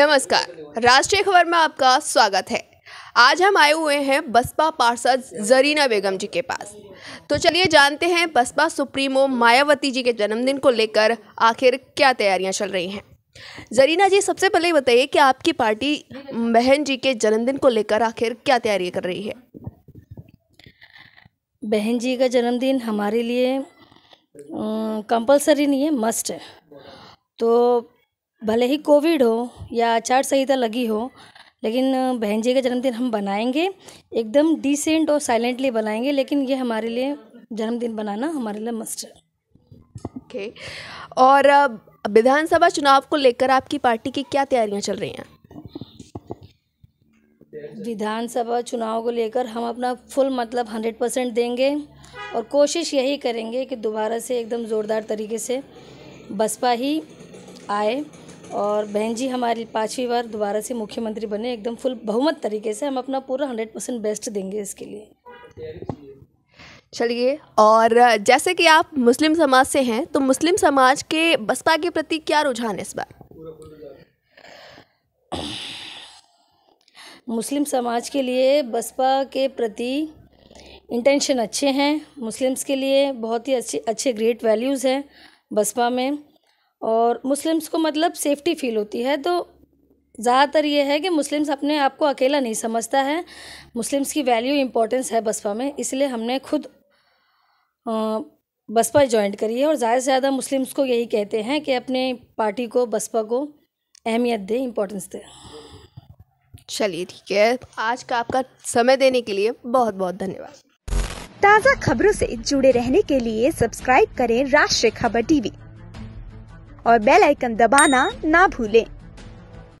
नमस्कार राष्ट्रीय खबर में आपका स्वागत है आज हम आए हुए हैं बसपा पार्षद जरीना बेगम जी के पास तो चलिए जानते हैं बसपा सुप्रीमो मायावती जी के जन्मदिन को लेकर आखिर क्या तैयारियां चल रही हैं जरीना जी सबसे पहले बताइए कि आपकी पार्टी बहन जी के जन्मदिन को लेकर आखिर क्या तैयारी कर रही है बहन जी का जन्मदिन हमारे लिए कंपलसरी नहीं है मस्ट है तो भले ही कोविड हो या आचार संहिता लगी हो लेकिन बहन जी का जन्मदिन हम बनाएंगे एकदम डिसेंट और साइलेंटली बनाएंगे लेकिन ये हमारे लिए जन्मदिन बनाना हमारे लिए मस्ट है ओके और विधानसभा चुनाव को लेकर आपकी पार्टी की क्या तैयारियां चल रही हैं विधानसभा चुनाव को लेकर हम अपना फुल मतलब हंड्रेड परसेंट देंगे और कोशिश यही करेंगे कि दोबारा से एकदम ज़ोरदार तरीके से बसपा ही आए और बहन जी हमारी पाँचवीं बार दोबारा से मुख्यमंत्री बने एकदम फुल बहुमत तरीके से हम अपना पूरा हंड्रेड परसेंट बेस्ट देंगे इसके लिए चलिए और जैसे कि आप मुस्लिम समाज से हैं तो मुस्लिम समाज के बसपा के प्रति क्या रुझान है इस बार मुस्लिम समाज के लिए बसपा के प्रति इंटेंशन अच्छे हैं मुस्लिम्स के लिए बहुत ही अच्छे अच्छे ग्रेट वैल्यूज़ हैं बसपा में और मुस्लिम्स को मतलब सेफ्टी फील होती है तो ज़्यादातर ये है कि मुस्लिम्स अपने आप को अकेला नहीं समझता है मुस्लिम्स की वैल्यू इम्पोर्टेंस है बसपा में इसलिए हमने खुद बसपा ज्वाइन करी है और ज़्यादा से ज़्यादा मुस्लिम्स को यही कहते हैं कि अपने पार्टी को बसपा को अहमियत दें इम्पोर्टेंस दें चलिए ठीक है आज का आपका समय देने के लिए बहुत बहुत धन्यवाद ताज़ा खबरों से जुड़े रहने के लिए सब्सक्राइब करें राष्ट्रीय खबर टीवी और बेल आइकन दबाना ना भूलें